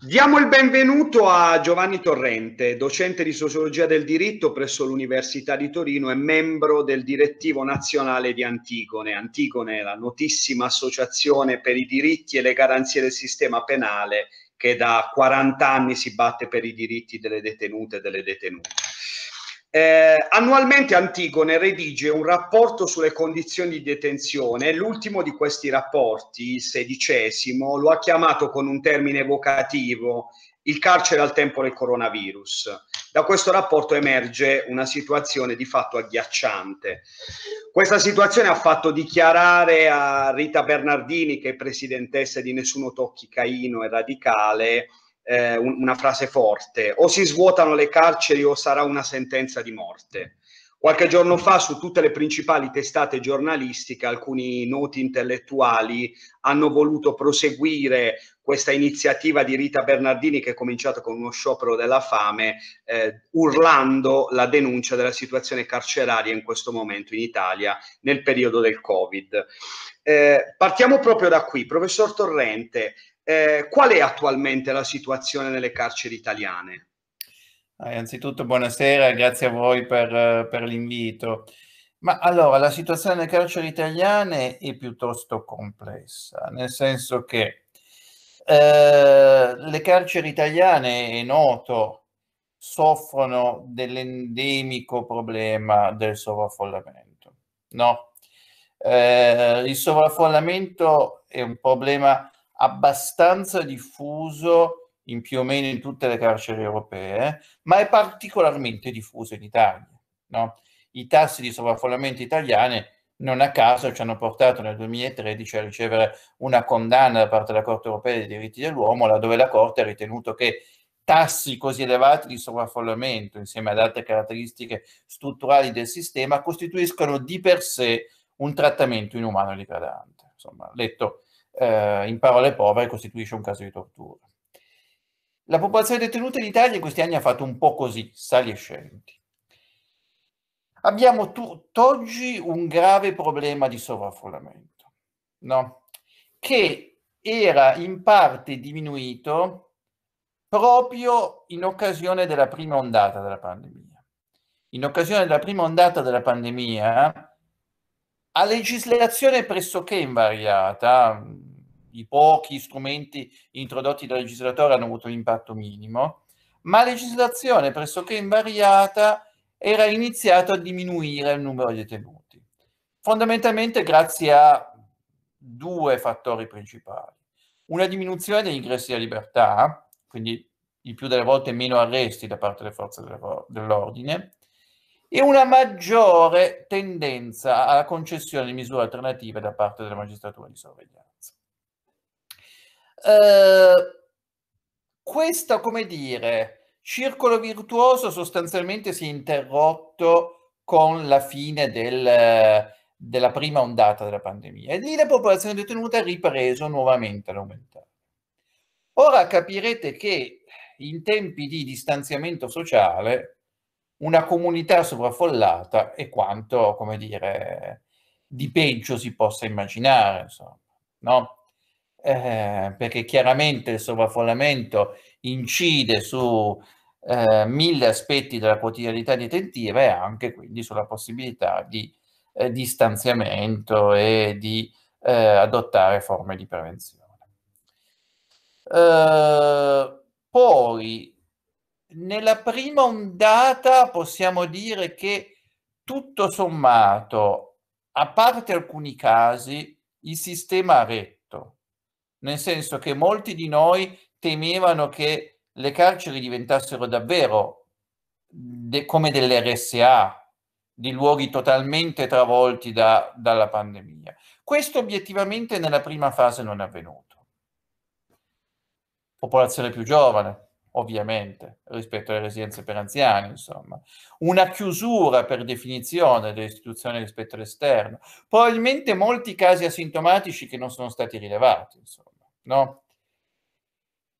Diamo il benvenuto a Giovanni Torrente, docente di sociologia del diritto presso l'Università di Torino e membro del direttivo nazionale di Antigone. Antigone è la notissima associazione per i diritti e le garanzie del sistema penale che da 40 anni si batte per i diritti delle detenute e delle detenute. Eh, annualmente Antigone redige un rapporto sulle condizioni di detenzione. L'ultimo di questi rapporti, il sedicesimo, lo ha chiamato con un termine evocativo il carcere al tempo del coronavirus. Da questo rapporto emerge una situazione di fatto agghiacciante. Questa situazione ha fatto dichiarare a Rita Bernardini, che è presidentessa di Nessuno Tocchi Caino e Radicale, eh, una frase forte, o si svuotano le carceri o sarà una sentenza di morte. Qualche giorno fa su tutte le principali testate giornalistiche alcuni noti intellettuali hanno voluto proseguire questa iniziativa di Rita Bernardini che è cominciata con uno sciopero della fame, eh, urlando la denuncia della situazione carceraria in questo momento in Italia nel periodo del Covid. Eh, partiamo proprio da qui. Professor Torrente, eh, qual è attualmente la situazione nelle carceri italiane? Ah, innanzitutto buonasera, grazie a voi per, eh, per l'invito. Ma allora, la situazione nelle carceri italiane è piuttosto complessa, nel senso che eh, le carceri italiane, è noto, soffrono dell'endemico problema del sovraffollamento. No? Eh, il sovraffollamento è un problema abbastanza diffuso in più o meno in tutte le carceri europee, ma è particolarmente diffuso in Italia. No? I tassi di sovraffollamento italiani non a caso ci hanno portato nel 2013 a ricevere una condanna da parte della Corte europea dei diritti dell'uomo, laddove la Corte ha ritenuto che tassi così elevati di sovraffollamento, insieme ad altre caratteristiche strutturali del sistema, costituiscono di per sé un trattamento inumano e degradante. Insomma, letto eh, in parole povere costituisce un caso di tortura. La popolazione detenuta in Italia in questi anni ha fatto un po' così, sali e scendi. Abbiamo tutt'oggi un grave problema di sovraffollamento, no? che era in parte diminuito proprio in occasione della prima ondata della pandemia. In occasione della prima ondata della pandemia a legislazione pressoché invariata, i pochi strumenti introdotti dal legislatore hanno avuto un impatto minimo, ma a legislazione pressoché invariata era iniziato a diminuire il numero di detenuti, fondamentalmente grazie a due fattori principali. Una diminuzione degli ingressi a libertà, quindi il più delle volte meno arresti da parte delle forze dell'ordine, e una maggiore tendenza alla concessione di misure alternative da parte della magistratura di sorveglianza. Eh, questo, come dire, circolo virtuoso sostanzialmente si è interrotto con la fine del, della prima ondata della pandemia e lì la popolazione detenuta ha ripreso nuovamente ad aumentare. Ora capirete che in tempi di distanziamento sociale una comunità sovraffollata e quanto, come dire, di peggio si possa immaginare, insomma, no? Eh, perché chiaramente il sovraffollamento incide su eh, mille aspetti della quotidianità detentiva e anche quindi sulla possibilità di eh, distanziamento e di eh, adottare forme di prevenzione. Eh, poi nella prima ondata possiamo dire che tutto sommato, a parte alcuni casi, il sistema ha retto, nel senso che molti di noi temevano che le carceri diventassero davvero de- come delle RSA, di luoghi totalmente travolti da, dalla pandemia. Questo obiettivamente nella prima fase non è avvenuto. Popolazione più giovane, ovviamente, rispetto alle residenze per anziani, insomma. Una chiusura per definizione delle istituzioni rispetto all'esterno. Probabilmente molti casi asintomatici che non sono stati rilevati, insomma, no?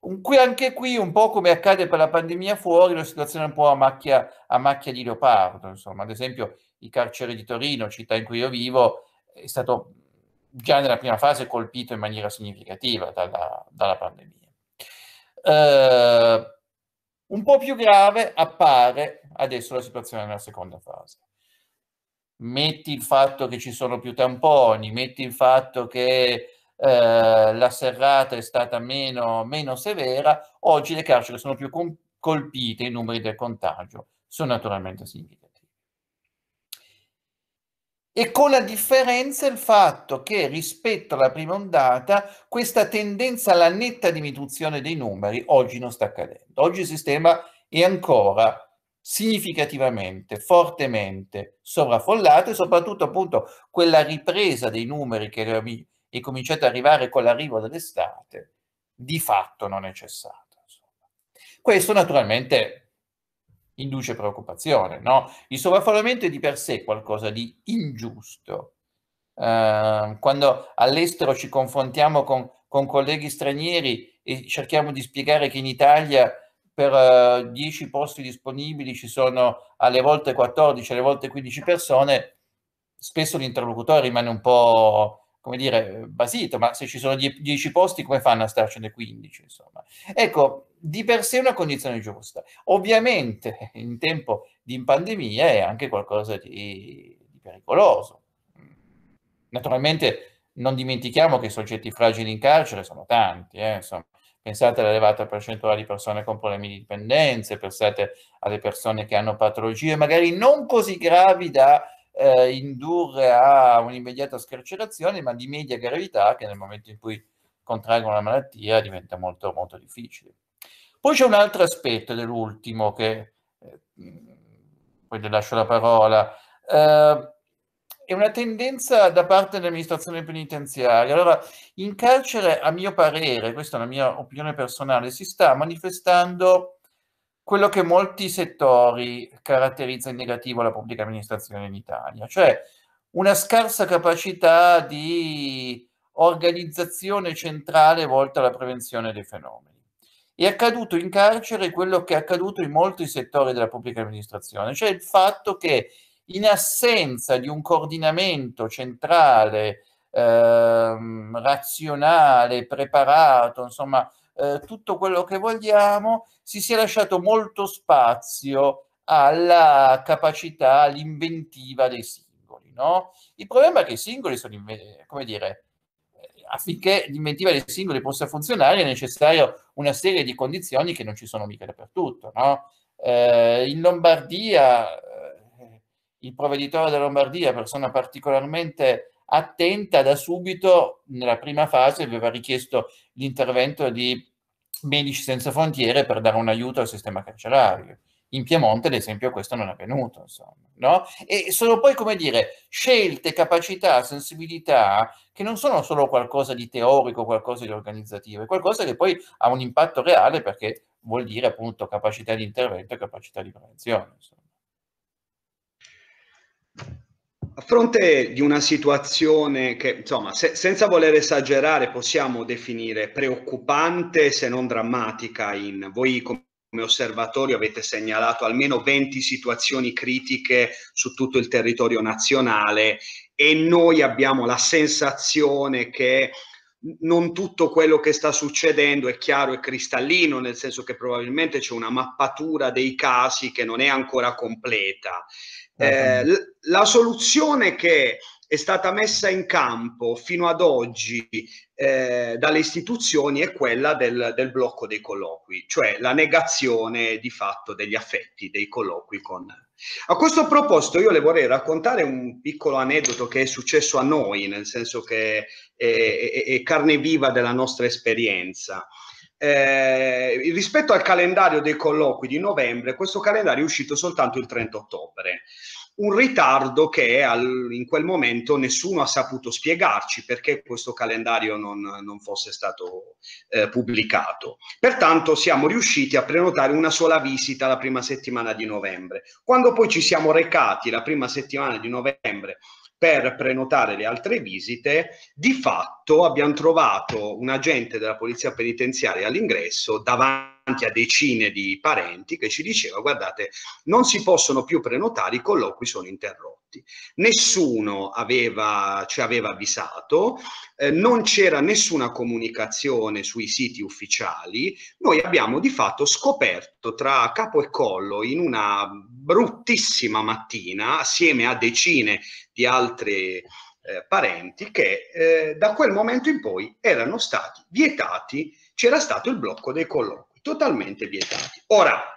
Qui, anche qui, un po' come accade per la pandemia fuori, la situazione è un po' a macchia, a macchia di leopardo, insomma. Ad esempio, il carcere di Torino, città in cui io vivo, è stato già nella prima fase colpito in maniera significativa dalla, dalla pandemia. Eh, un po' più grave appare adesso la situazione nella seconda fase. Metti il fatto che ci sono più tamponi, metti il fatto che eh, la serrata è stata meno, meno, severa, oggi le carceri sono più com- colpite, i numeri del contagio sono naturalmente significativi e con la differenza il fatto che rispetto alla prima ondata questa tendenza alla netta diminuzione dei numeri oggi non sta accadendo. Oggi il sistema è ancora significativamente, fortemente sovraffollato e soprattutto appunto quella ripresa dei numeri che è cominciata ad arrivare con l'arrivo dell'estate di fatto non è cessata. Questo naturalmente induce preoccupazione. No? Il sovraffollamento è di per sé qualcosa di ingiusto. Eh, quando all'estero ci confrontiamo con, con, colleghi stranieri e cerchiamo di spiegare che in Italia per eh, 10 posti disponibili ci sono alle volte 14, alle volte 15 persone, spesso l'interlocutore rimane un po' come dire, basito, ma se ci sono 10 posti come fanno a starcene 15? Insomma? Ecco, di per sé una condizione giusta. Ovviamente in tempo di pandemia è anche qualcosa di, di pericoloso. Naturalmente non dimentichiamo che i soggetti fragili in carcere sono tanti, eh, insomma. Pensate all'elevata percentuale di persone con problemi di dipendenza, pensate alle persone che hanno patologie magari non così gravi da eh, indurre a un'immediata scarcerazione, ma di media gravità che nel momento in cui contraggono la malattia diventa molto, molto difficile. Poi c'è un altro aspetto dell'ultimo che eh, poi le lascio la parola. Eh, è una tendenza da parte dell'amministrazione penitenziaria. Allora, in carcere, a mio parere, questa è una mia opinione personale, si sta manifestando quello che molti settori caratterizza in negativo la pubblica amministrazione in Italia, cioè una scarsa capacità di organizzazione centrale volta alla prevenzione dei fenomeni. È accaduto in carcere quello che è accaduto in molti settori della pubblica amministrazione, cioè il fatto che in assenza di un coordinamento centrale, ehm, razionale, preparato, insomma, eh, tutto quello che vogliamo, si sia lasciato molto spazio alla capacità, all'inventiva dei singoli. No? Il problema è che i singoli sono, come dire, eh, affinché l'inventiva dei singoli possa funzionare è necessario una serie di condizioni che non ci sono mica dappertutto. No? Eh, in Lombardia, eh, il provveditore della Lombardia, persona particolarmente attenta da subito, nella prima fase aveva richiesto l'intervento di Medici Senza Frontiere per dare un aiuto al sistema carcerario. In Piemonte, ad esempio, questo non è avvenuto, insomma, no? E sono poi, come dire, scelte, capacità, sensibilità che non sono solo qualcosa di teorico, qualcosa di organizzativo, è qualcosa che poi ha un impatto reale perché vuol dire appunto capacità di intervento e capacità di prevenzione. Insomma. A fronte di una situazione che, insomma, se, senza voler esagerare, possiamo definire preoccupante se non drammatica, in voi come osservatorio avete segnalato almeno 20 situazioni critiche su tutto il territorio nazionale e noi abbiamo la sensazione che non tutto quello che sta succedendo è chiaro e cristallino, nel senso che probabilmente c'è una mappatura dei casi che non è ancora completa. Eh, la soluzione che è stata messa in campo fino ad oggi eh, dalle istituzioni è quella del, del, blocco dei colloqui, cioè la negazione di fatto degli affetti dei colloqui con... A questo proposito io le vorrei raccontare un piccolo aneddoto che è successo a noi, nel senso che è, è, è carne viva della nostra esperienza. Eh, rispetto al calendario dei colloqui di novembre, questo calendario è uscito soltanto il 30 ottobre. Un ritardo che al, in quel momento nessuno ha saputo spiegarci perché questo calendario non, non fosse stato eh, pubblicato. Pertanto siamo riusciti a prenotare una sola visita la prima settimana di novembre. Quando poi ci siamo recati la prima settimana di novembre per prenotare le altre visite, di fatto abbiamo trovato un agente della polizia penitenziaria all'ingresso davanti a decine di parenti che ci diceva guardate non si possono più prenotare, i colloqui sono interrotti tutti. Nessuno aveva, ci aveva avvisato, eh, non c'era nessuna comunicazione sui siti ufficiali, noi abbiamo di fatto scoperto tra capo e collo in una bruttissima mattina, assieme a decine di altre eh, parenti che eh, da quel momento in poi erano stati vietati, c'era stato il blocco dei colloqui, totalmente vietati. Ora,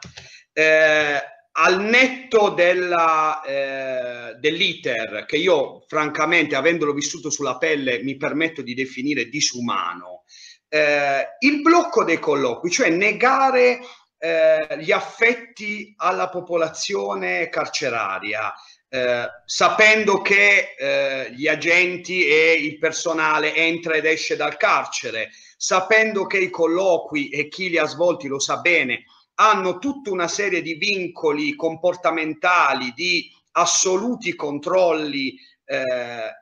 eh, al netto della, eh, dell'iter, che io francamente, avendolo vissuto sulla pelle, mi permetto di definire disumano, eh, il blocco dei colloqui, cioè negare eh, gli affetti alla popolazione carceraria, eh, sapendo che eh, gli agenti e il personale entra ed esce dal carcere, sapendo che i colloqui e chi li ha svolti lo sa bene, hanno tutta una serie di vincoli comportamentali, di assoluti controlli. Eh,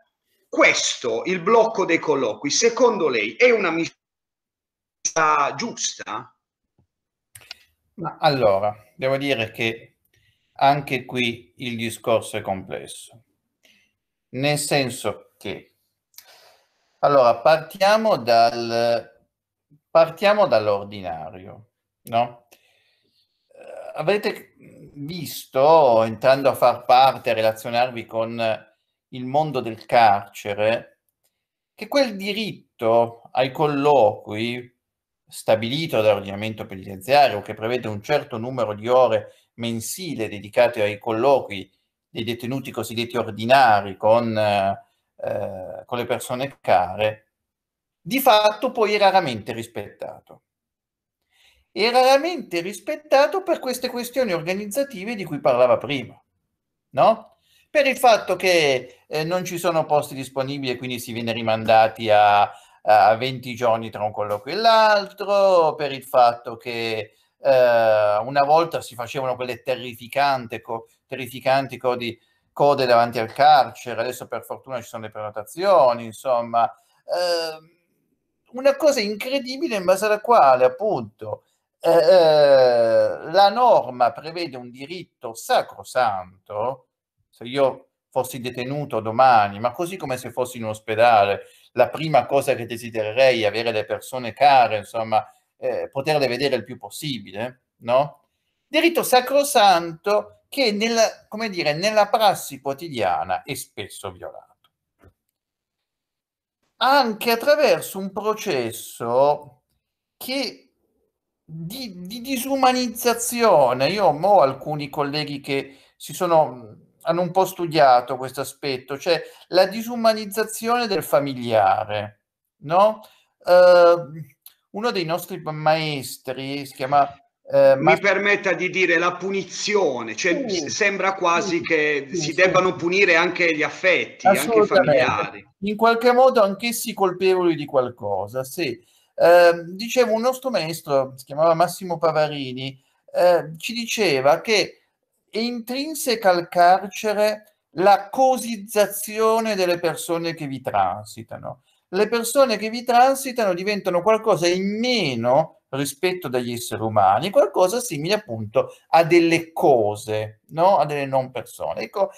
questo, il blocco dei colloqui, secondo lei è una misura giusta? Ma allora, devo dire che anche qui il discorso è complesso, nel senso che, allora, partiamo, dal, partiamo dall'ordinario, no? avrete visto, entrando a far parte, a relazionarvi con eh, il mondo del carcere, che quel diritto ai colloqui stabilito dall'ordinamento penitenziario, che prevede un certo numero di ore mensile dedicate ai colloqui dei detenuti cosiddetti ordinari con, eh, eh con le persone care, di fatto poi è raramente rispettato e raramente rispettato per queste questioni organizzative di cui parlava prima, no? Per il fatto che eh, non ci sono posti disponibili e quindi si viene rimandati a, a 20 giorni tra un colloquio e l'altro, per il fatto che eh, una volta si facevano quelle terrificanti, co- terrificanti codi, code davanti al carcere, adesso per fortuna ci sono le prenotazioni, insomma, eh, una cosa incredibile in base alla quale appunto eh, eh, la norma prevede un diritto sacrosanto, se io fossi detenuto domani, ma così come se fossi in ospedale, la prima cosa che desidererei è avere le persone care, insomma, eh, poterle vedere il più possibile, no? Diritto sacrosanto che nella, come dire, nella prassi quotidiana è spesso violato. Anche attraverso un processo che di, di disumanizzazione. Io ho alcuni colleghi che si sono mhmm, hanno un po' studiato questo aspetto, cioè la disumanizzazione del familiare, no? Eh, uno dei nostri maestri si chiama eh, mi permetta di dire la punizione, cioè sì, sembra quasi sì, che sì, si debbano punire anche gli affetti, anche i familiari. In qualche modo anch'essi colpevoli di qualcosa, sì. Ehm, dicevo, un nostro maestro, si chiamava Massimo Pavarini, eh, ci diceva che è intrinseca al carcere la cosizzazione delle persone che vi transitano. Le persone che vi transitano diventano qualcosa in meno rispetto agli esseri umani, qualcosa simile appunto a delle cose, no? a delle non persone. Ecco,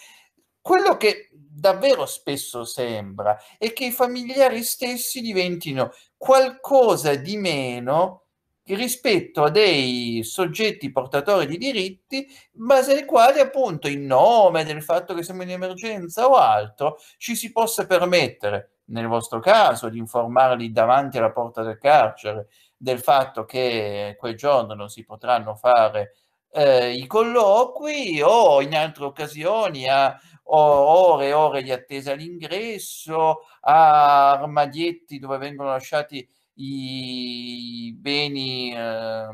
quello che davvero spesso sembra, è che i familiari stessi diventino qualcosa di meno rispetto a dei soggetti portatori di diritti, base ai quali appunto in nome del fatto che siamo in emergenza o altro, ci si possa permettere, nel vostro caso, di informarli davanti alla porta del carcere del fatto che quel giorno non si potranno fare eh, i colloqui o in altre occasioni a ore e ore di attesa all'ingresso, a armadietti dove vengono lasciati i beni, eh,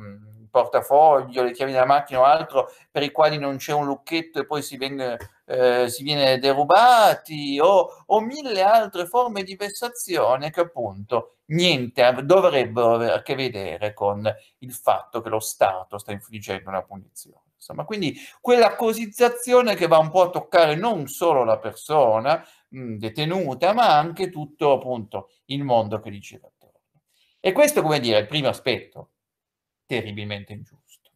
portafoglio, le chiavi della macchina o altro, per i quali non c'è un lucchetto e poi si viene, eh, si viene derubati, o, o mille altre forme di vessazione che appunto niente dovrebbero avere a che vedere con il fatto che lo Stato sta infliggendo una punizione. Insomma, quindi quella cosizzazione che va un po' a toccare non solo la persona mh, detenuta, ma anche tutto appunto il mondo che gli gira attorno. E questo, come dire, è il primo aspetto terribilmente ingiusto.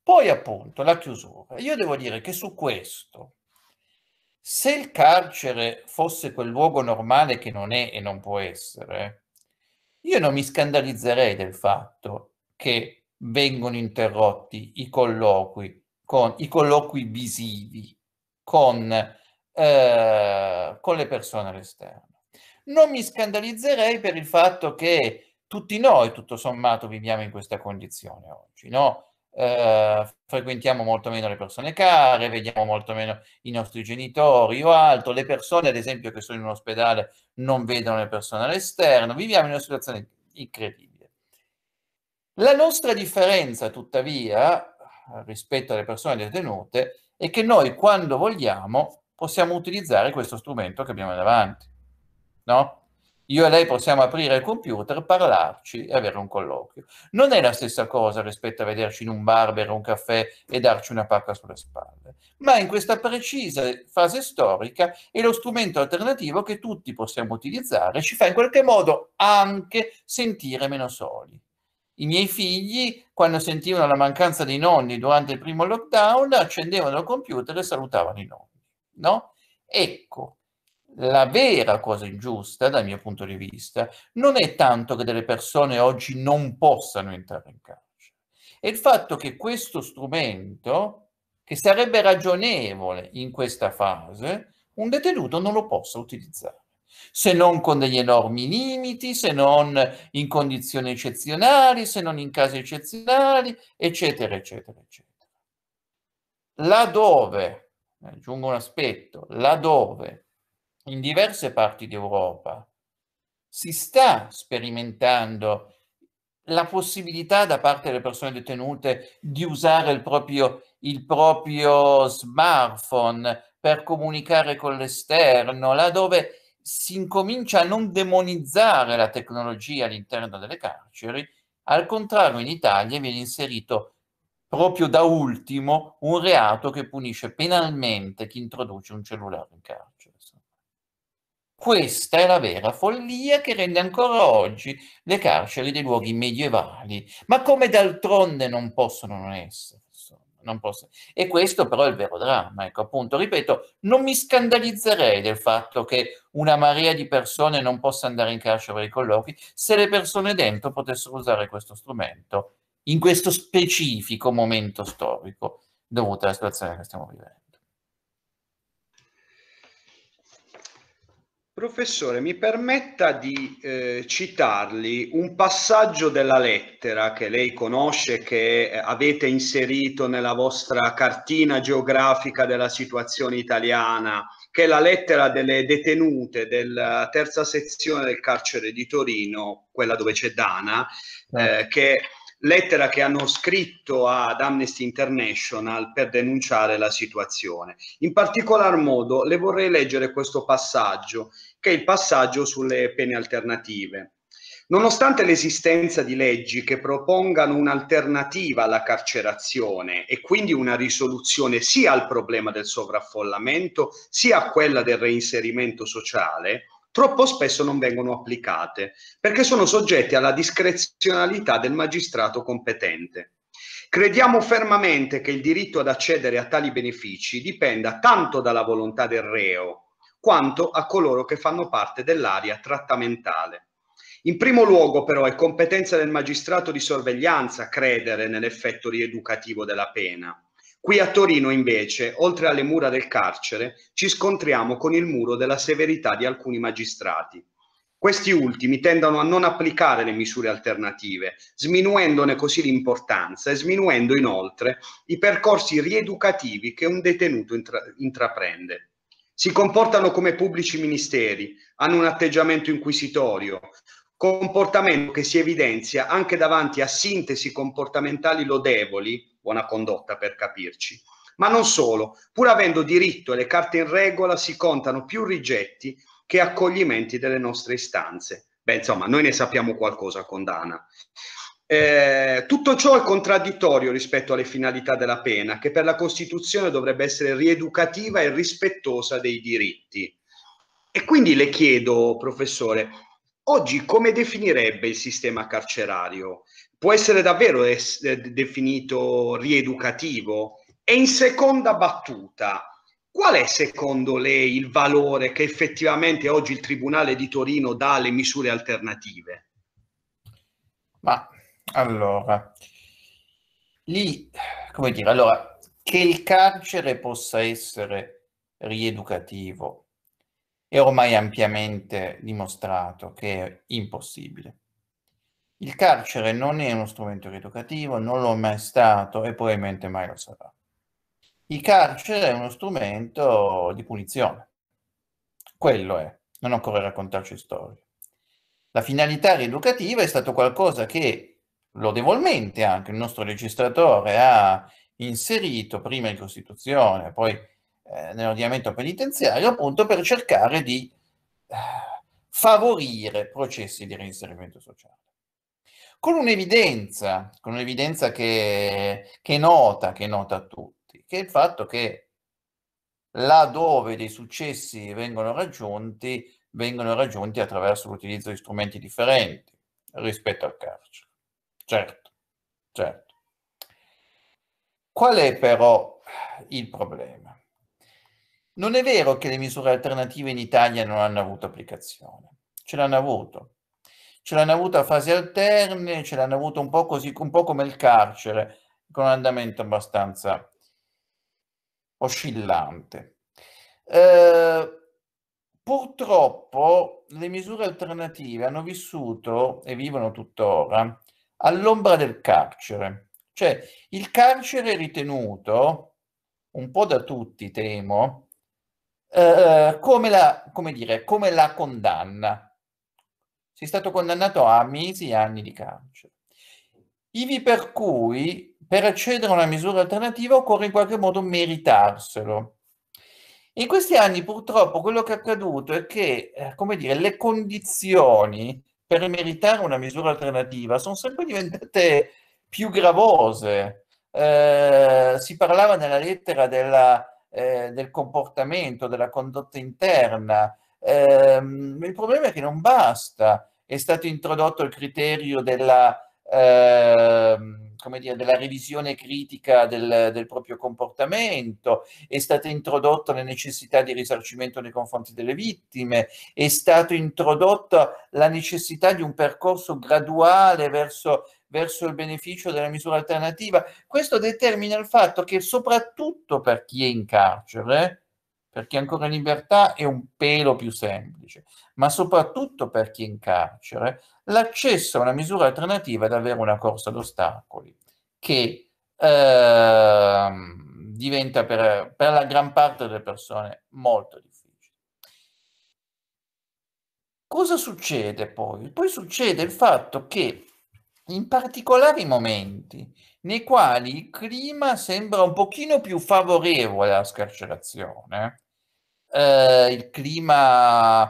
Poi appunto la chiusura. Io devo dire che su questo, se il carcere fosse quel luogo normale che non è e non può essere, io non mi scandalizzerei del fatto che vengono interrotti i colloqui, con, i colloqui visivi con, eh, con le persone all'esterno. Non mi scandalizzerei per il fatto che tutti noi, tutto sommato, viviamo in questa condizione oggi, no? Eh, frequentiamo molto meno le persone care, vediamo molto meno i nostri genitori o altro, le persone ad esempio che sono in un ospedale non vedono le persone all'esterno, viviamo in una situazione incredibile. La nostra differenza, tuttavia, rispetto alle persone detenute, è che noi, quando vogliamo, possiamo utilizzare questo strumento che abbiamo davanti. No? Io e lei possiamo aprire il computer, parlarci e avere un colloquio. Non è la stessa cosa rispetto a vederci in un bar, bere un caffè e darci una pacca sulle spalle, ma in questa precisa fase storica è lo strumento alternativo che tutti possiamo utilizzare e ci fa in qualche modo anche sentire meno soli. I miei figli, quando sentivano la mancanza dei nonni durante il primo lockdown, accendevano il computer e salutavano i nonni, no? Ecco, la vera cosa ingiusta, dal mio punto di vista, non è tanto che delle persone oggi non possano entrare in carcere, è il fatto che questo strumento, che sarebbe ragionevole in questa fase, un detenuto non lo possa utilizzare se non con degli enormi limiti, se non in condizioni eccezionali, se non in casi eccezionali, eccetera, eccetera, eccetera. Laddove, eh, aggiungo un aspetto, laddove in diverse parti d'Europa si sta sperimentando la possibilità da parte delle persone detenute di usare il proprio, il proprio smartphone per comunicare con l'esterno, laddove si incomincia a non demonizzare la tecnologia all'interno delle carceri, al contrario in Italia viene inserito proprio da ultimo un reato che punisce penalmente chi introduce un cellulare in carcere. Questa è la vera follia che rende ancora oggi le carceri dei luoghi medievali, ma come d'altronde non possono non essere non posso. E questo però è il vero dramma. Ecco, appunto, ripeto, non mi scandalizzerei del fatto che una marea di persone non possa andare in carcere per i colloqui se le persone dentro potessero usare questo strumento in questo specifico momento storico dovuto alla situazione che stiamo vivendo. Professore, mi permetta di eh, citarli un passaggio della lettera che lei conosce, che eh, avete inserito nella vostra cartina geografica della situazione italiana, che è la lettera delle detenute della terza sezione del carcere di Torino, quella dove c'è Dana, ah. eh, che lettera che hanno scritto ad Amnesty International per denunciare la situazione. In particolar modo le vorrei leggere questo passaggio che è il passaggio sulle pene alternative. Nonostante l'esistenza di leggi che propongano un'alternativa alla carcerazione e quindi una risoluzione sia al problema del sovraffollamento sia a quella del reinserimento sociale, troppo spesso non vengono applicate perché sono soggette alla discrezionalità del magistrato competente. Crediamo fermamente che il diritto ad accedere a tali benefici dipenda tanto dalla volontà del reo quanto a coloro che fanno parte dell'area trattamentale. In primo luogo però è competenza del magistrato di sorveglianza credere nell'effetto rieducativo della pena. Qui a Torino invece, oltre alle mura del carcere, ci scontriamo con il muro della severità di alcuni magistrati. Questi ultimi tendono a non applicare le misure alternative, sminuendone così l'importanza e sminuendo inoltre i percorsi rieducativi che un detenuto intraprende si comportano come pubblici ministeri, hanno un atteggiamento inquisitorio, comportamento che si evidenzia anche davanti a sintesi comportamentali lodevoli, buona condotta per capirci. Ma non solo, pur avendo diritto e le carte in regola, si contano più rigetti che accoglimenti delle nostre istanze. Beh, insomma, noi ne sappiamo qualcosa con eh, tutto ciò è contraddittorio rispetto alle finalità della pena, che per la Costituzione dovrebbe essere rieducativa e rispettosa dei diritti. E quindi le chiedo, professore, oggi come definirebbe il sistema carcerario? Può essere davvero es- eh, definito rieducativo? E in seconda battuta, qual è secondo lei il valore che effettivamente oggi il Tribunale di Torino dà alle misure alternative? Ma allora, lì, come dire, allora, che il carcere possa essere rieducativo è ormai ampiamente dimostrato che è impossibile. Il carcere non è uno strumento rieducativo, non lo è mai stato e probabilmente mai lo sarà. Il carcere è uno strumento di punizione. Quello è, non occorre raccontarci storie. La finalità rieducativa è stato qualcosa che lodevolmente anche il nostro legislatore ha inserito prima in Costituzione, poi eh, nell'ordinamento penitenziario, appunto per cercare di eh, favorire processi di reinserimento sociale. Con un'evidenza, con un'evidenza che, che nota, che nota a tutti, che è il fatto che laddove dei successi vengono raggiunti, vengono raggiunti attraverso l'utilizzo di strumenti differenti rispetto al carcere certo, certo. Qual è però il problema? Non è vero che le misure alternative in Italia non hanno avuto applicazione, ce l'hanno avuto. Ce l'hanno avuta a fasi alterne, ce l'hanno avuto un po' così, un po' come il carcere, con un andamento abbastanza oscillante. Eh, purtroppo le misure alternative hanno vissuto e vivono tuttora all'ombra del carcere. Cioè il carcere è ritenuto, un po' da tutti temo, eh, come, la, come, dire, come la condanna. Sei stato condannato a mesi e anni di carcere. Ivi per cui per accedere a una misura alternativa occorre in qualche modo meritarselo. In questi anni purtroppo quello che è accaduto è che, eh, come dire, le condizioni per meritare una misura alternativa sono sempre diventate più gravose. Eh, si parlava nella lettera della, eh, del comportamento, della condotta interna. Eh, il problema è che non basta. È stato introdotto il criterio della... Eh, come dire, della revisione critica del, del, proprio comportamento, è stata introdotta la necessità di risarcimento nei confronti delle vittime, è stata introdotta la necessità di un percorso graduale verso, verso il beneficio della misura alternativa. Questo determina il fatto che soprattutto per chi è in carcere, perché ancora in libertà è un pelo più semplice, ma soprattutto per chi è in carcere, l'accesso a una misura alternativa è davvero una corsa ad ostacoli, che eh, diventa per, per la gran parte delle persone molto difficile. Cosa succede poi? Poi succede il fatto che in particolari momenti nei quali il clima sembra un pochino più favorevole alla scarcerazione, eh, il clima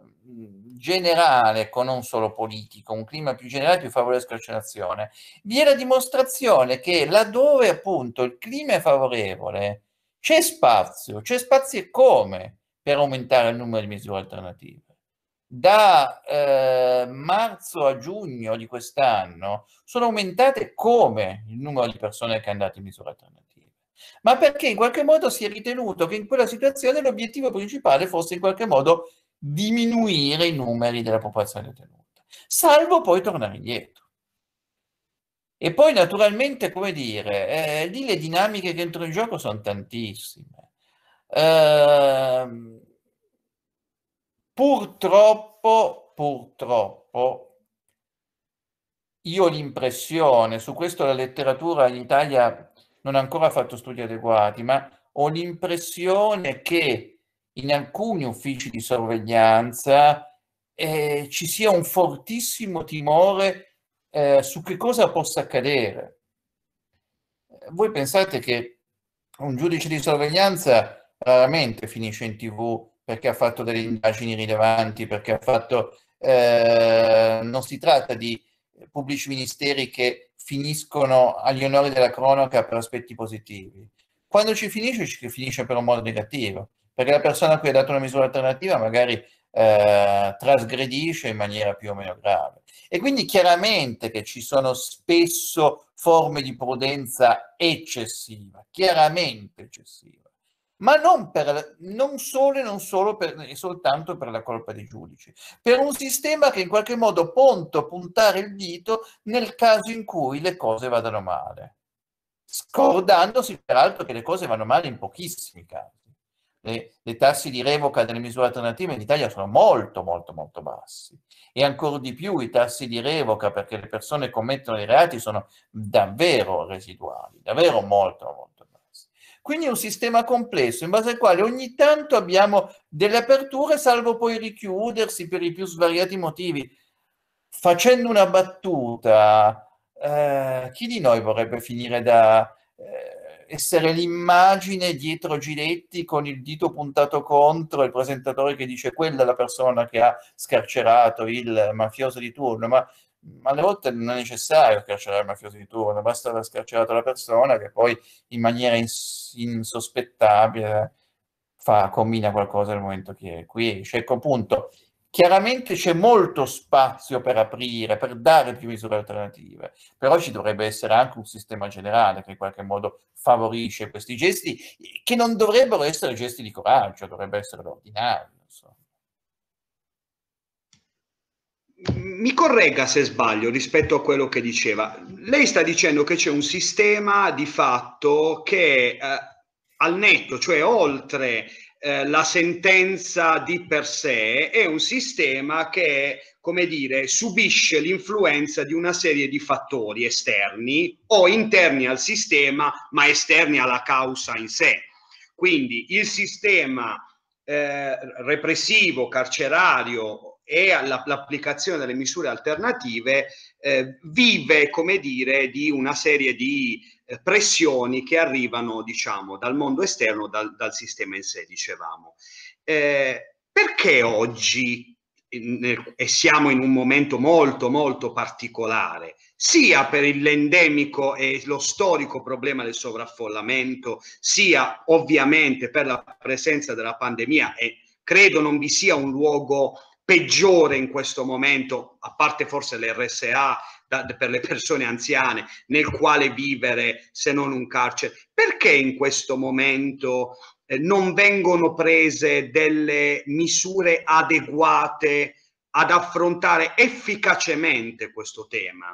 mm, generale, con ecco, non solo politico, un clima più generale più favorevole alla scarcerazione, vi è la dimostrazione che laddove appunto il clima è favorevole, c'è spazio, c'è spazio e come per aumentare il numero di misure alternative. Da eh, marzo a giugno di quest'anno sono aumentate come il numero di persone che hanno dato in misure alternative ma perché in qualche modo si è ritenuto che in quella situazione l'obiettivo principale fosse in qualche modo diminuire i numeri della popolazione detenuta, salvo poi tornare indietro. E poi naturalmente, come dire, eh, lì le dinamiche che entrano in gioco sono tantissime. Eh, purtroppo, purtroppo, io ho l'impressione, su questo la letteratura in Italia non ha ancora fatto studi adeguati, ma ho l'impressione che in alcuni uffici di sorveglianza eh, ci sia un fortissimo timore eh, su che cosa possa accadere. Voi pensate che un giudice di sorveglianza raramente finisce in tv perché ha fatto delle indagini rilevanti, perché ha fatto... Eh, non si tratta di pubblici ministeri che finiscono agli onori della cronaca per aspetti positivi. Quando ci finisce, ci finisce per un modo negativo, perché la persona a cui è data una misura alternativa magari eh, trasgredisce in maniera più o meno grave. E quindi chiaramente che ci sono spesso forme di prudenza eccessiva, chiaramente eccessiva ma non, per, non solo e non solo per, e soltanto per la colpa dei giudici, per un sistema che in qualche modo ponto puntare il dito nel caso in cui le cose vadano male, scordandosi peraltro che le cose vanno male in pochissimi casi. Le, le tassi di revoca delle misure alternative in Italia sono molto, molto, molto bassi e ancora di più i tassi di revoca perché le persone commettono i reati sono davvero residuali, davvero molto, molto. Quindi è un sistema complesso in base al quale ogni tanto abbiamo delle aperture, salvo poi richiudersi per i più svariati motivi. Facendo una battuta, eh, chi di noi vorrebbe finire da eh, essere l'immagine dietro Giletti con il dito puntato contro il presentatore che dice quella è la persona che ha scarcerato il mafioso di turno? Ma ma alle volte non è necessario scarcerare il mafioso di turno, basta aver scarcerato la persona che poi in maniera ins- insospettabile fa, combina qualcosa nel momento che è qui esce. Cioè, ecco appunto, chiaramente c'è molto spazio per aprire, per dare più misure alternative, però ci dovrebbe essere anche un sistema generale che in qualche modo favorisce questi gesti, che non dovrebbero essere gesti di coraggio, dovrebbero essere l'ordinario. So mi corregga se sbaglio rispetto a quello che diceva. Lei sta dicendo che c'è un sistema di fatto che eh, al netto, cioè oltre eh, la sentenza di per sé, è un sistema che, come dire, subisce l'influenza di una serie di fattori esterni o interni al sistema, ma esterni alla causa in sé. Quindi il sistema eh, repressivo, carcerario e all'applicazione delle misure alternative eh, vive, come dire, di una serie di eh, pressioni che arrivano, diciamo, dal mondo esterno, dal, dal sistema in sé, dicevamo. Eh, perché oggi, in, e siamo in un momento molto, molto particolare, sia per l'endemico e lo storico problema del sovraffollamento, sia ovviamente per la presenza della pandemia e credo non vi sia un luogo peggiore in questo momento, a parte forse l'RSA da, per le persone anziane, nel quale vivere se non un carcere. Perché in questo momento eh, non vengono prese delle misure adeguate ad affrontare efficacemente questo tema?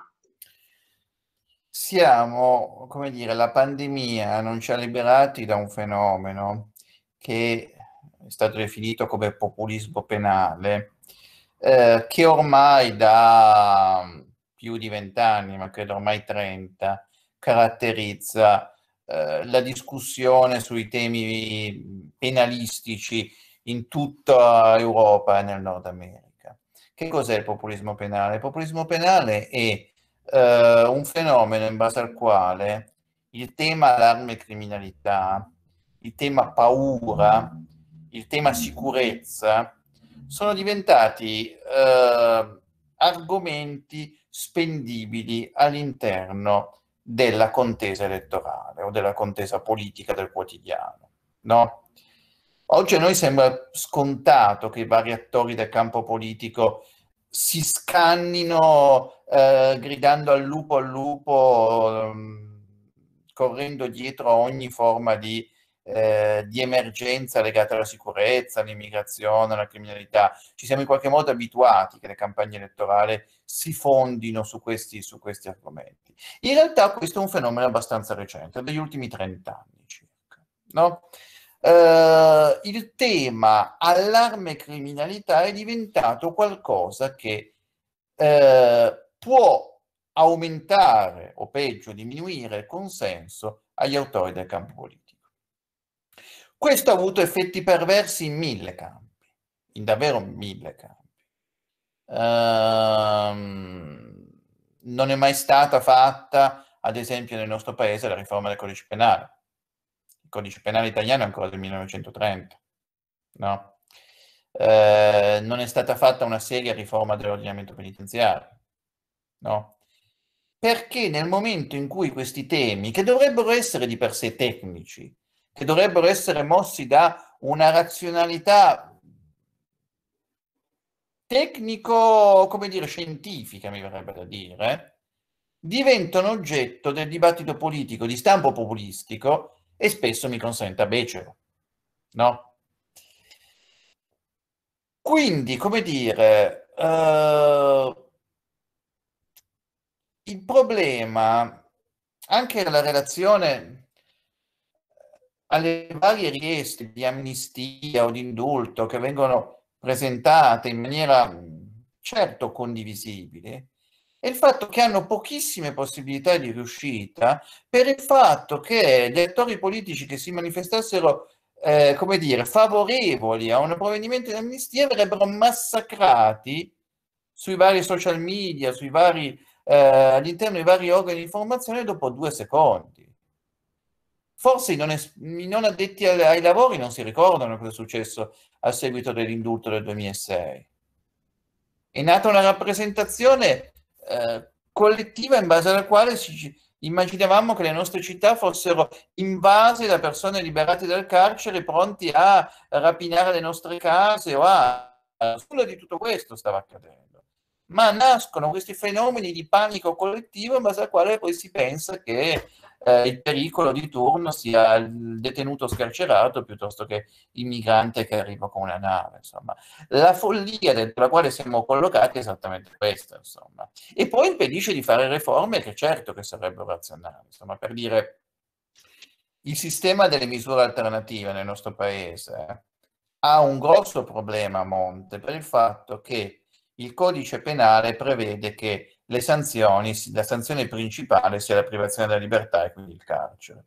Siamo, come dire, la pandemia non ci ha liberati da un fenomeno che è stato definito come populismo penale, eh, che ormai da mm, più di vent'anni, ma credo ormai 30, caratterizza eh, la discussione sui temi mm, penalistici in tutta Europa e nel Nord America. Che cos'è il populismo penale? Il populismo penale è eh, un fenomeno in base al quale il tema allarme e criminalità, il tema paura, il tema sicurezza sono diventati eh, argomenti spendibili all'interno della contesa elettorale o della contesa politica del quotidiano. No? Oggi a noi sembra scontato che i vari attori del campo politico si scannino eh, gridando al lupo al lupo, ehm, correndo dietro a ogni forma di eh, di emergenza legata alla sicurezza, all'immigrazione, alla criminalità. Ci siamo in qualche modo abituati che le campagne elettorali si fondino su questi, su questi argomenti. In realtà questo è un fenomeno abbastanza recente, degli ultimi 30 anni circa. No? Eh, il tema allarme e criminalità è diventato qualcosa che eh, può aumentare o peggio diminuire il consenso agli autori del campo politico. Questo ha avuto effetti perversi in mille campi, in davvero mille campi. Ehm, non è mai stata fatta, ad esempio, nel nostro paese la riforma del codice penale. Il codice penale italiano è ancora del 1930, no? ehm, non è stata fatta una seria riforma dell'ordinamento penitenziario, no? Perché nel momento in cui questi temi, che dovrebbero essere di per sé tecnici, che dovrebbero essere mossi da una razionalità tecnico, come dire, scientifica, mi verrebbe da dire, diventano oggetto del dibattito politico di stampo populistico e spesso mi consenta becero. No? Quindi, come dire, eh, il problema, anche la relazione alle varie richieste di amnistia o di indulto che vengono presentate in maniera mm, certo condivisibile, è il fatto che hanno pochissime possibilità di riuscita per il fatto che gli attori politici che si manifestassero, eh, come dire, favorevoli a un provvedimento di amnistia verrebbero massacrati sui vari social media, sui vari, eh, all'interno dei vari organi di informazione dopo due secondi forse i non, es- i non addetti ai, ai lavori non si ricordano cosa è successo a seguito dell'indulto del 2006. È nata una rappresentazione eh, collettiva in base alla quale ci, immaginavamo che le nostre città fossero invase da persone liberate dal carcere pronti a rapinare le nostre case o a... Nulla di tutto questo stava accadendo. Ma nascono questi fenomeni di panico collettivo in base al quale poi si pensa che eh, il pericolo di turno sia il detenuto scarcerato piuttosto che il migrante che arriva con una nave. Insomma. La follia dentro la quale siamo collocati è esattamente questa. Insomma. E poi impedisce di fare riforme che certo che sarebbero razionali. Insomma, per dire, il sistema delle misure alternative nel nostro paese eh, ha un grosso problema a monte per il fatto che il codice penale prevede che le sanzioni, la sanzione principale sia la privazione della libertà e quindi il carcere.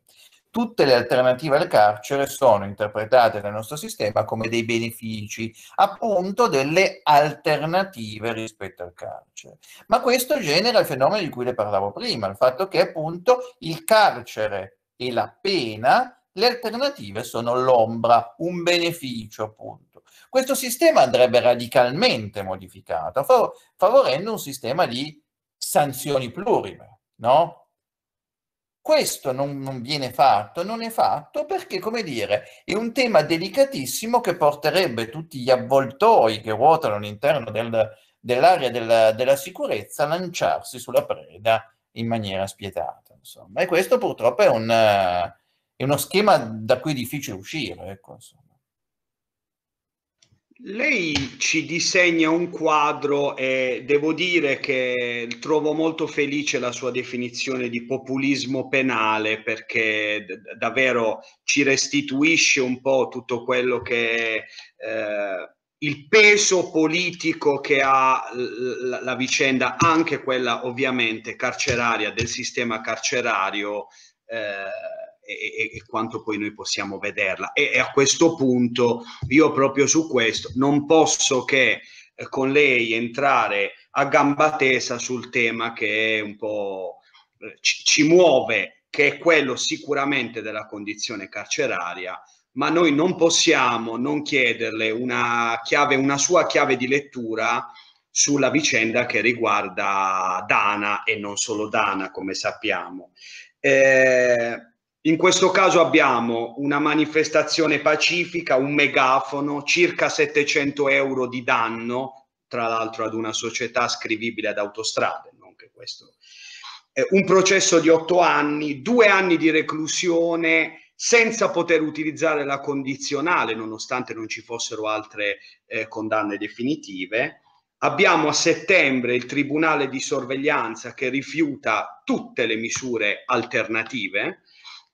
Tutte le alternative al carcere sono interpretate nel nostro sistema come dei benefici, appunto delle alternative rispetto al carcere. Ma questo genera il fenomeno di cui le parlavo prima, il fatto che appunto il carcere e la pena le alternative sono l'ombra, un beneficio appunto. Questo sistema andrebbe radicalmente modificato, favorendo un sistema di sanzioni plurime, no? Questo non, non, viene fatto, non è fatto perché, come dire, è un tema delicatissimo che porterebbe tutti gli avvoltoi che ruotano all'interno del, dell'area della, della, sicurezza a lanciarsi sulla preda in maniera spietata. Insomma. E questo purtroppo è, un, è uno schema da cui è difficile uscire. Ecco, insomma. Lei ci disegna un quadro e devo dire che trovo molto felice la sua definizione di populismo penale perché davvero ci restituisce un po' tutto quello che eh, il peso politico che ha la, la vicenda, anche quella ovviamente carceraria, del sistema carcerario. Eh, e, e, quanto poi noi possiamo vederla. E, e, a questo punto io proprio su questo non posso che eh, con lei entrare a gamba tesa sul tema che è un po' eh, ci, ci muove, che è quello sicuramente della condizione carceraria, ma noi non possiamo non chiederle una, chiave, una sua chiave di lettura sulla vicenda che riguarda Dana e non solo Dana, come sappiamo. Eh, in questo caso abbiamo una manifestazione pacifica, un megafono, circa 700 euro di danno, tra l'altro ad una società scrivibile ad autostrade, non che questo... Eh, un processo di otto anni, due anni di reclusione senza poter utilizzare la condizionale, nonostante non ci fossero altre eh, condanne definitive. Abbiamo a settembre il Tribunale di sorveglianza che rifiuta tutte le misure alternative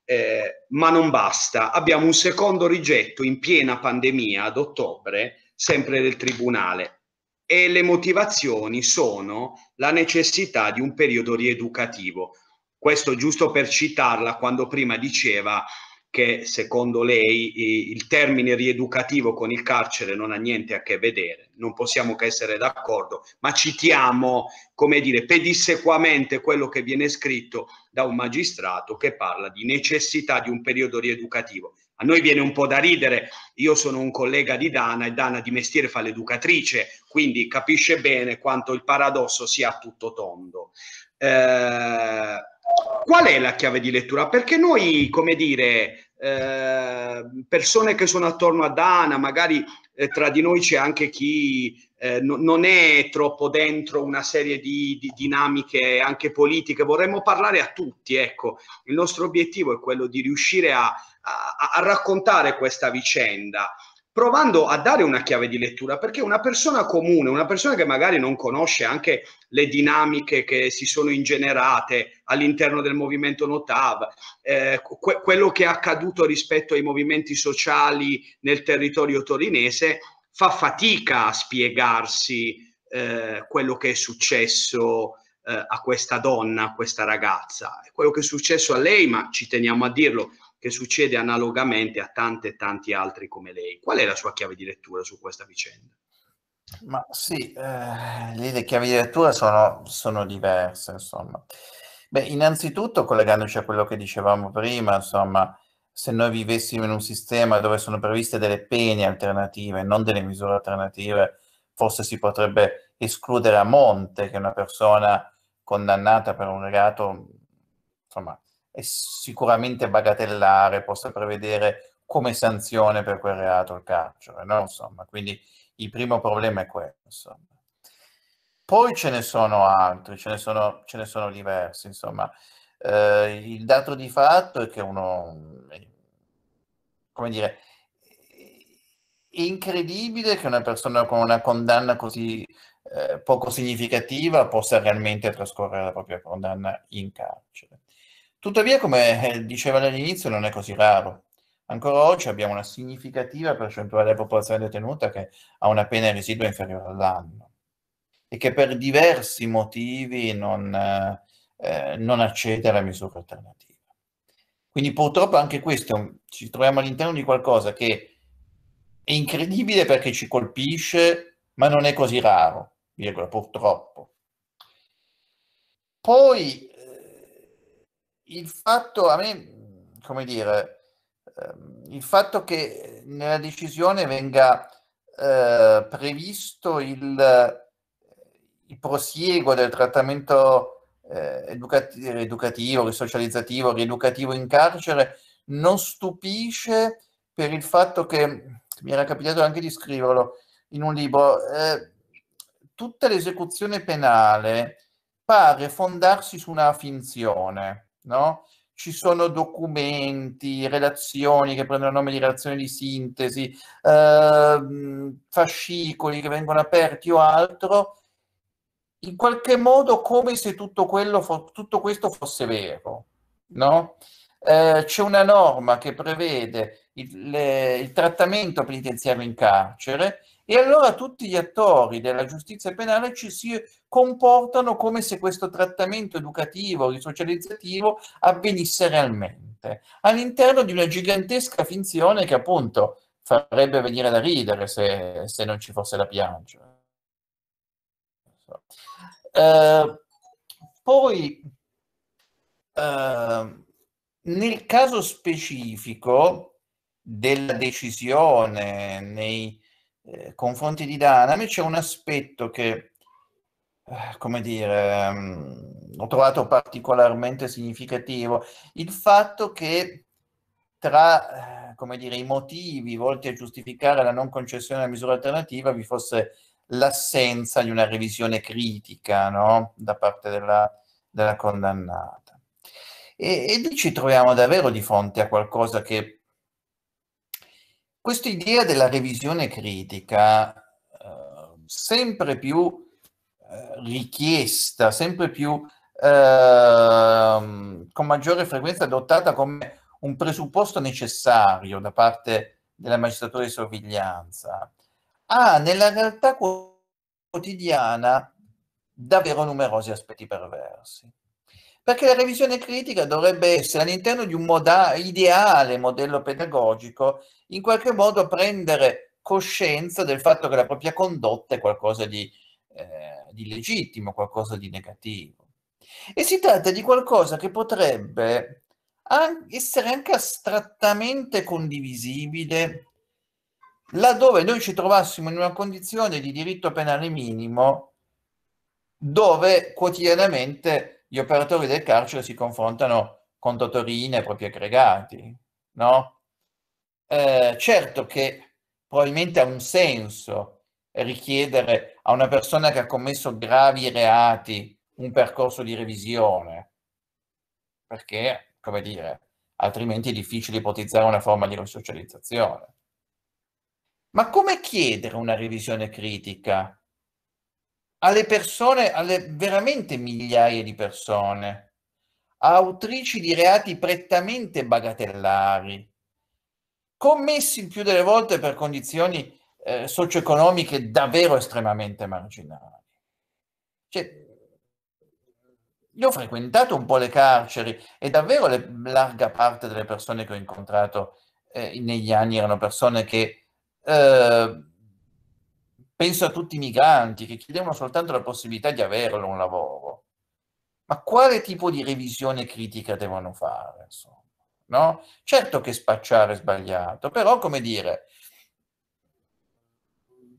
eh, ma non basta. Abbiamo un secondo rigetto in piena pandemia ad ottobre, sempre del Tribunale, e le motivazioni sono la necessità di un periodo rieducativo. Questo giusto per citarla quando prima diceva che secondo lei il termine rieducativo con il carcere non ha niente a che vedere, non possiamo che essere d'accordo, ma citiamo, come dire, pedissequamente quello che viene scritto da un magistrato che parla di necessità di un periodo rieducativo. A noi viene un po' da ridere, io sono un collega di Dana e Dana di mestiere fa l'educatrice, quindi capisce bene quanto il paradosso sia tutto tondo. Eh, qual è la chiave di lettura? Perché noi, come dire, eh, persone che sono attorno ad Ana, magari eh, tra di noi c'è anche chi eh, no, non è troppo dentro una serie di, di, dinamiche anche politiche, vorremmo parlare a tutti, ecco, il nostro obiettivo è quello di riuscire a, a, a raccontare questa vicenda provando a dare una chiave di lettura, perché una persona comune, una persona che magari non conosce anche le dinamiche che si sono ingenerate all'interno del movimento Notav, eh, que- quello che è accaduto rispetto ai movimenti sociali nel territorio torinese, fa fatica a spiegarsi eh, quello che è successo eh, a questa donna, a questa ragazza. Quello che è successo a lei, ma ci teniamo a dirlo, che succede analogamente a tante e tanti altri come lei. Qual è la sua chiave di lettura su questa vicenda? Ma sì, eh, lì le chiavi di lettura sono, sono diverse, insomma. Beh, innanzitutto, collegandoci a quello che dicevamo prima, insomma, se noi vivessimo in un sistema dove sono previste delle pene alternative, non delle misure alternative, forse si potrebbe escludere a monte che una persona condannata per un reato, insomma, è sicuramente bagatellare, possa prevedere come sanzione per quel reato il carcere, eh, no? Insomma, quindi il primo problema è questo, insomma. Poi ce ne sono altri, ce ne sono, ce ne sono diversi, insomma. Eh, il dato di fatto è che uno, eh, come dire, è incredibile che una persona con una condanna così eh, poco significativa possa realmente trascorrere la propria condanna in carcere. Tuttavia, come eh, diceva all'inizio, non è così raro. Ancora oggi abbiamo una significativa percentuale della popolazione detenuta che ha una pena residua inferiore all'anno e che per diversi motivi non, eh, eh, non accede alla misura alternativa. Quindi purtroppo anche questo, mm, ci troviamo all'interno di qualcosa che è incredibile perché ci colpisce, ma non è così raro, virgola, purtroppo. Poi il fatto, a me, come dire, ehm, il fatto che nella decisione venga eh, previsto il, eh, il, prosieguo del trattamento eh, educativo, educativo, risocializzativo, rieducativo in carcere non stupisce per il fatto che, mi era capitato anche di scriverlo in un libro, eh, tutta l'esecuzione penale pare fondarsi su una finzione no? ci sono documenti, relazioni che prendono il nome di relazioni di sintesi, eh, fascicoli che vengono aperti o altro, in qualche modo come se tutto, quello, tutto questo fosse vero. No? Eh, c'è una norma che prevede il, le, il trattamento penitenziario in carcere e allora tutti gli attori della giustizia penale ci si comportano come se questo trattamento educativo, risocializzativo avvenisse realmente, all'interno di una gigantesca finzione che appunto farebbe venire da ridere se, se non ci fosse la piaggia. Uh, eh, poi, uh, nel caso specifico della decisione nei eh, con fonti di Danami c'è un aspetto che, eh, come dire, mm, ho trovato particolarmente significativo, il fatto che tra, eh, come dire, i motivi volti a giustificare la non concessione della misura alternativa vi fosse l'assenza di una revisione critica no? da parte della, della condannata. E, e lì ci troviamo davvero di fronte a qualcosa che questa idea della revisione critica, ehm, sempre più eh, richiesta, sempre più ehm, con maggiore frequenza adottata come un presupposto necessario da parte della magistratura di sorveglianza, ha nella realtà quotidiana davvero numerosi aspetti perversi perché la revisione critica dovrebbe essere all'interno di un moda- ideale modello pedagogico, in qualche modo prendere coscienza del fatto che la propria condotta è qualcosa di, eh, di legittimo, qualcosa di negativo. E si tratta di qualcosa che potrebbe essere anche astrattamente condivisibile laddove noi ci trovassimo in una condizione di diritto penale minimo dove quotidianamente gli operatori del carcere si confrontano con Totorine proprio aggregati, no? Eh, certo che probabilmente ha un senso richiedere a una persona che ha commesso gravi reati un percorso di revisione, perché, come dire, altrimenti è difficile ipotizzare una forma di risocializzazione. Ma come chiedere una revisione critica alle persone, alle veramente migliaia di persone, autrici di reati prettamente bagatellari, commessi il più delle volte per condizioni eh, socio-economiche davvero estremamente marginali. Cioè, io ho frequentato un po' le carceri e davvero la larga parte delle persone che ho incontrato eh, negli anni erano persone che eh, penso a tutti i migranti che chiedevano soltanto la possibilità di averlo un lavoro. Ma quale tipo di revisione critica devono fare? Insomma, no? Certo che spacciare è sbagliato, però come dire,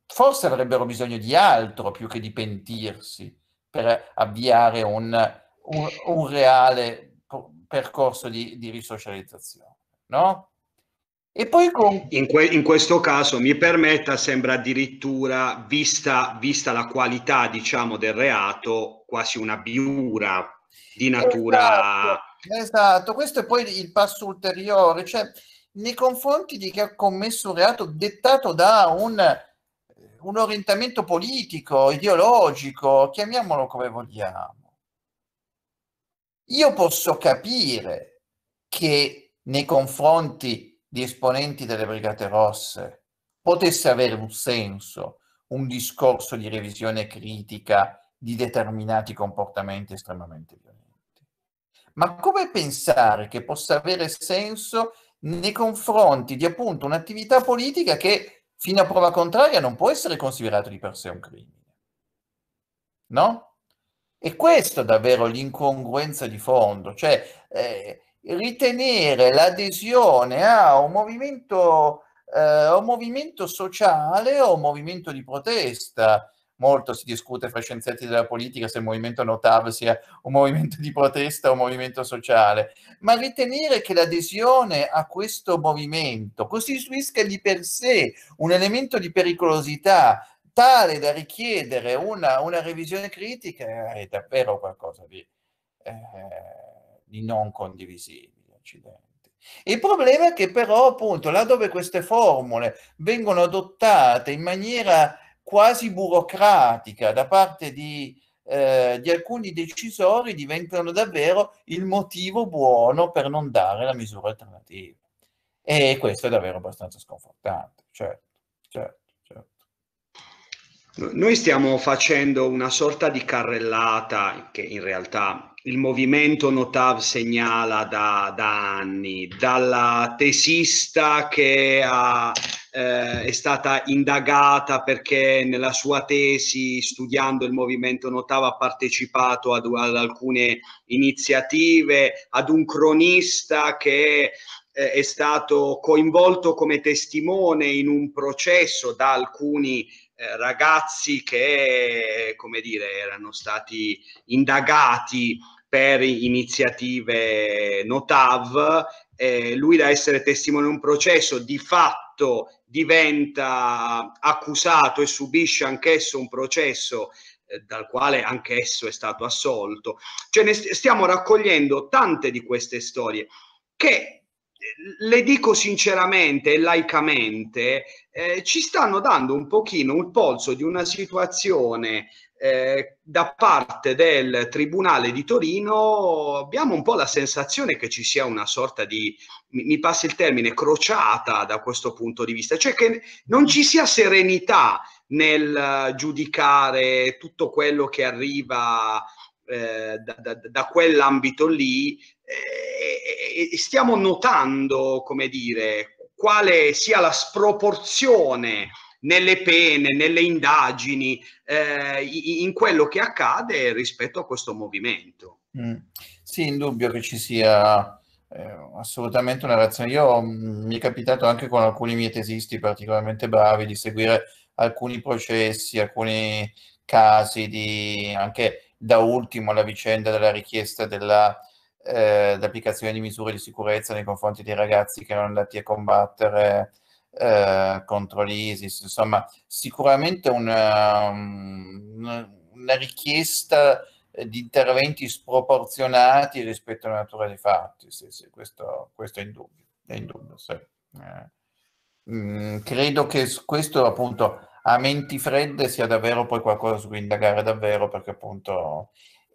forse avrebbero bisogno di altro più che di pentirsi per avviare un, un, un reale percorso di, di risocializzazione. No? E poi con... in, que- in, questo caso, mi permetta, sembra addirittura, vista, vista la qualità diciamo, del reato, quasi una biura di natura... Esatto, esatto. questo è poi il passo ulteriore, cioè nei confronti di chi ha commesso un reato dettato da un, un orientamento politico, ideologico, chiamiamolo come vogliamo. Io posso capire che nei confronti di esponenti delle Brigate Rosse potesse avere un senso un discorso di revisione critica di determinati comportamenti estremamente violenti. Ma come pensare che possa avere senso nei confronti di appunto un'attività politica che fino a prova contraria non può essere considerata di per sé un crimine? No? E questo è davvero l'incongruenza di fondo, cioè eh, ritenere l'adesione a un movimento, eh, un movimento sociale o un movimento di protesta. Molto si discute fra scienziati della politica se il movimento Notav sia un movimento di protesta o un movimento sociale, ma ritenere che l'adesione a questo movimento costituisca di per sé un elemento di pericolosità tale da richiedere una, una revisione critica è davvero qualcosa di... Eh, di non condivisibili accidenti. Il problema è che però appunto laddove queste formule vengono adottate in maniera quasi burocratica da parte di, eh, di alcuni decisori diventano davvero il motivo buono per non dare la misura alternativa. E questo è davvero abbastanza sconfortante, certo, certo. certo. Noi stiamo facendo una sorta di carrellata che in realtà il movimento Notav segnala da, da anni, dalla tesista che ha, eh, è stata indagata perché nella sua tesi, studiando il movimento Notav, ha partecipato ad, ad alcune iniziative, ad un cronista che eh, è stato coinvolto come testimone in un processo da alcuni eh, ragazzi che, come dire, erano stati indagati per iniziative notav, eh, lui da essere testimone di un processo di fatto diventa accusato e subisce anch'esso un processo eh, dal quale anch'esso è stato assolto. Cioè ne stiamo raccogliendo tante di queste storie che le dico sinceramente e laicamente, eh, ci stanno dando un pochino il polso di una situazione eh, da parte del Tribunale di Torino, abbiamo un po' la sensazione che ci sia una sorta di, mi, mi passa il termine, crociata da questo punto di vista, cioè che non ci sia serenità nel eh, giudicare tutto quello che arriva eh, da, da, da, quell'ambito lì eh, e stiamo notando, come dire, quale sia la sproporzione nelle pene, nelle indagini, eh, in quello che accade rispetto a questo movimento. Mm. Sì, indubbio che ci sia eh, assolutamente una reazione. Io mh, mm, mi è capitato anche con alcuni miei tesisti particolarmente bravi di seguire alcuni processi, alcuni casi di anche da ultimo la vicenda della richiesta dell'applicazione eh, di misure di sicurezza nei confronti dei ragazzi che erano andati a combattere eh, contro l'ISIS. Insomma, sicuramente una, um, una richiesta di interventi sproporzionati rispetto alla natura dei fatti, sì, sì, questo, questo, è in dubbio. È in dubbio sì. eh. mm, credo che questo appunto a menti fredde sia davvero poi qualcosa su cui indagare davvero, perché appunto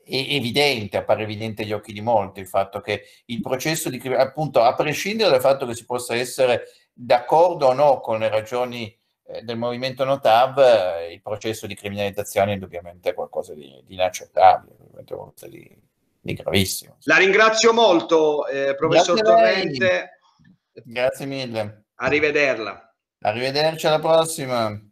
è evidente, appare evidente agli occhi di molti il fatto che il processo di appunto a prescindere dal fatto che si possa essere d'accordo o no con le ragioni eh, del movimento Notav, eh, il processo di criminalizzazione è indubbiamente qualcosa di, di inaccettabile, qualcosa di, di, gravissimo. La ringrazio molto, eh, professor Grazie Torrente. Grazie mille. Arrivederla. Arrivederci alla prossima.